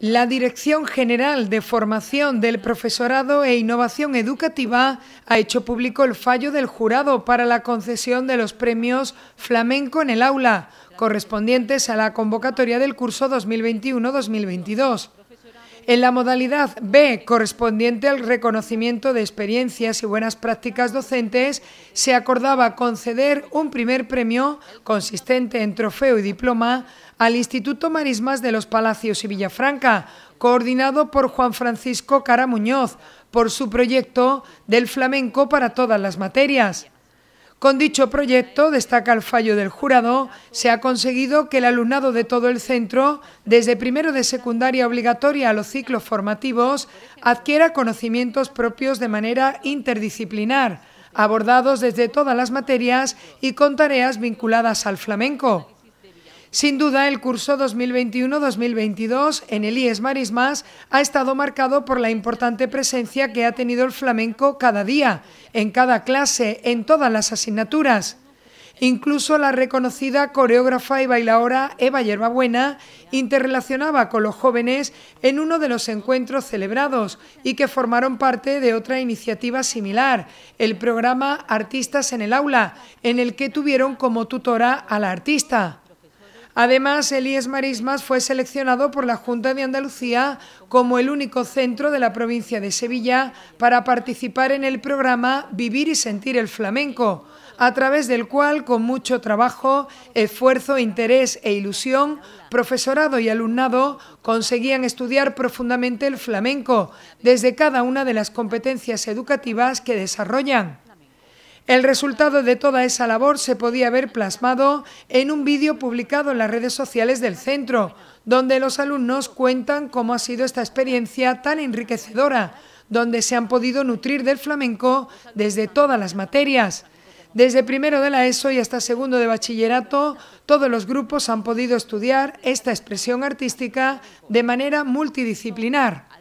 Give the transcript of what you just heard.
La Dirección General de Formación del Profesorado e Innovación Educativa ha hecho público el fallo del jurado para la concesión de los premios Flamenco en el Aula, correspondientes a la convocatoria del curso 2021-2022. En la modalidad B, correspondiente al reconocimiento de experiencias y buenas prácticas docentes, se acordaba conceder un primer premio, consistente en trofeo y diploma, al Instituto Marismas de los Palacios y Villafranca, coordinado por Juan Francisco Caramuñoz, por su proyecto del flamenco para todas las materias. Con dicho proyecto, destaca el fallo del jurado, se ha conseguido que el alumnado de todo el centro, desde primero de secundaria obligatoria a los ciclos formativos, adquiera conocimientos propios de manera interdisciplinar, abordados desde todas las materias y con tareas vinculadas al flamenco. Sin duda, el curso 2021-2022 en el IES Marismas ha estado marcado por la importante presencia que ha tenido el flamenco cada día, en cada clase, en todas las asignaturas. Incluso la reconocida coreógrafa y bailaora Eva Yerbabuena interrelacionaba con los jóvenes en uno de los encuentros celebrados y que formaron parte de otra iniciativa similar, el programa Artistas en el Aula, en el que tuvieron como tutora a la artista. Además, Elías Marismas fue seleccionado por la Junta de Andalucía como el único centro de la provincia de Sevilla para participar en el programa Vivir y Sentir el Flamenco, a través del cual, con mucho trabajo, esfuerzo, interés e ilusión, profesorado y alumnado conseguían estudiar profundamente el flamenco desde cada una de las competencias educativas que desarrollan. El resultado de toda esa labor se podía ver plasmado en un vídeo publicado en las redes sociales del centro, donde los alumnos cuentan cómo ha sido esta experiencia tan enriquecedora, donde se han podido nutrir del flamenco desde todas las materias. Desde primero de la ESO y hasta segundo de bachillerato, todos los grupos han podido estudiar esta expresión artística de manera multidisciplinar.